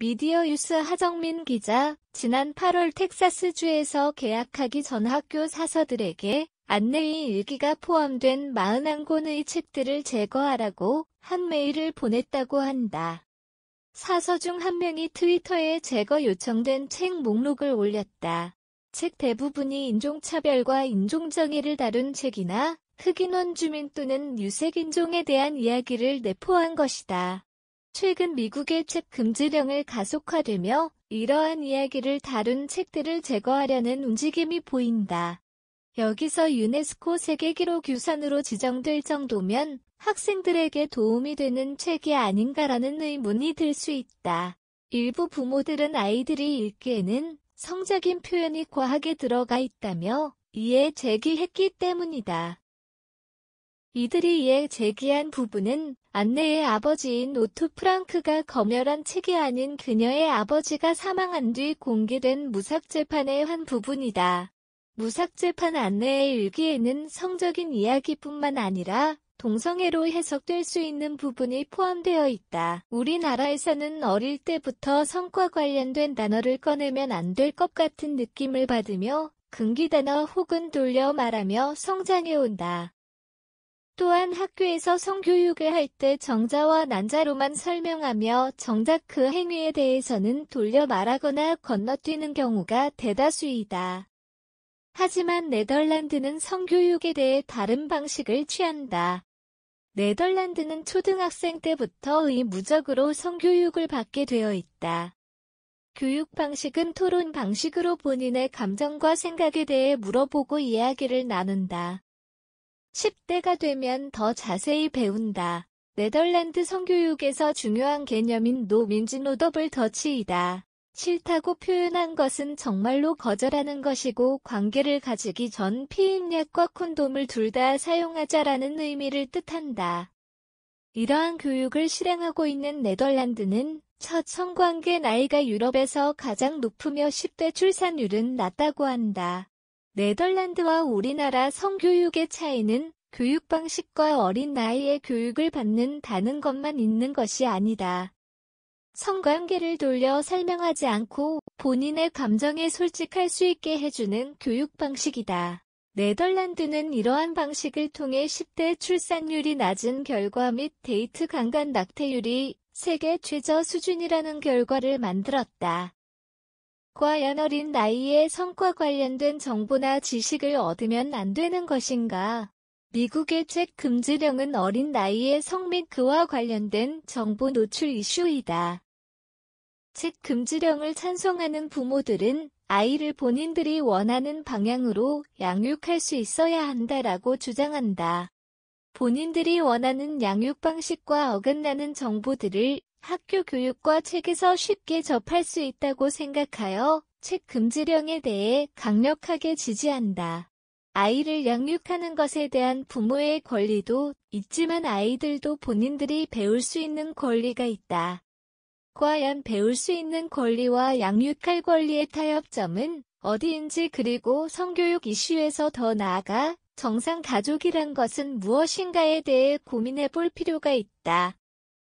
미디어 뉴스 하정민 기자, 지난 8월 텍사스주에서 계약하기 전 학교 사서들에게 안내의 일기가 포함된 41권의 책들을 제거하라고 한 메일을 보냈다고 한다. 사서 중 한 명이 트위터에 제거 요청된 책 목록을 올렸다. 책 대부분이 인종차별과 인종정의를 다룬 책이나 흑인 원주민 또는 유색인종에 대한 이야기를 내포한 것이다. 최근 미국의 책 금지령을 가속화되며 이러한 이야기를 다룬 책들을 제거하려는 움직임이 보인다. 여기서 유네스코 세계기록 유산으로 지정될 정도면 학생들에게 도움이 되는 책이 아닌가라는 의문이 들 수 있다. 일부 부모들은 아이들이 읽기에는 성적인 표현이 과하게 들어가 있다며 이에 제기했기 때문이다. 이들이 이에 제기한 부분은 안내의 아버지인 오토 프랑크가 검열한 책이 아닌 그녀의 아버지가 사망한 뒤 공개된 무삭재판의 한 부분이다. 무삭재판 안내의 일기에는 성적인 이야기뿐만 아니라 동성애로 해석될 수 있는 부분이 포함되어 있다. 우리나라에서는 어릴 때부터 성과 관련된 단어를 꺼내면 안 될 것 같은 느낌을 받으며 금기단어 혹은 돌려 말하며 성장해온다. 또한 학교에서 성교육을 할 때 정자와 난자로만 설명하며 정자그 행위에 대해서는 돌려 말하거나 건너뛰는 경우가 대다수이다. 하지만 네덜란드는 성교육에 대해 다른 방식을 취한다. 네덜란드는 초등학생 때부터 의무적으로 성교육을 받게 되어 있다. 교육 방식은 토론 방식으로 본인의 감정과 생각에 대해 물어보고 이야기를 나눈다. 10대가 되면 더 자세히 배운다. 네덜란드 성교육에서 중요한 개념인 노민지노더블 더치이다. 싫다고 표현한 것은 정말로 거절하는 것이고 관계를 가지기 전 피임약과 콘돔을 둘 다 사용하자라는 의미를 뜻한다. 이러한 교육을 실행하고 있는 네덜란드는 첫 성관계 나이가 유럽에서 가장 높으며 10대 출산율은 낮다고 한다. 네덜란드와 우리나라 성교육의 차이는 교육 방식과 어린 나이에 교육을 받는 다는 것만 있는 것이 아니다. 성관계를 돌려 설명하지 않고 본인의 감정에 솔직할 수 있게 해주는 교육 방식이다. 네덜란드는 이러한 방식을 통해 10대 출산율이 낮은 결과 및 데이트 강간 낙태율이 세계 최저 수준이라는 결과를 만들었다. 과연 어린 나이에 성과 관련된 정보나 지식을 얻으면 안 되는 것인가? 미국의 책 금지령은 어린 나이에 성및 그와 관련된 정보 노출 이슈이다. 책 금지령을 찬성하는 부모들은 아이를 본인들이 원하는 방향으로 양육할 수 있어야 한다라고 주장한다. 본인들이 원하는 양육 방식과 어긋나는 정보들을 학교 교육과 책에서 쉽게 접할 수 있다고 생각하여 책 금지령에 대해 강력하게 지지한다. 아이를 양육하는 것에 대한 부모의 권리도 있지만 아이들도 본인들이 배울 수 있는 권리가 있다. 과연 배울 수 있는 권리와 양육할 권리의 타협점은 어디인지 그리고 성교육 이슈에서 더 나아가 정상 가족이란 것은 무엇인가에 대해 고민해 볼 필요가 있다.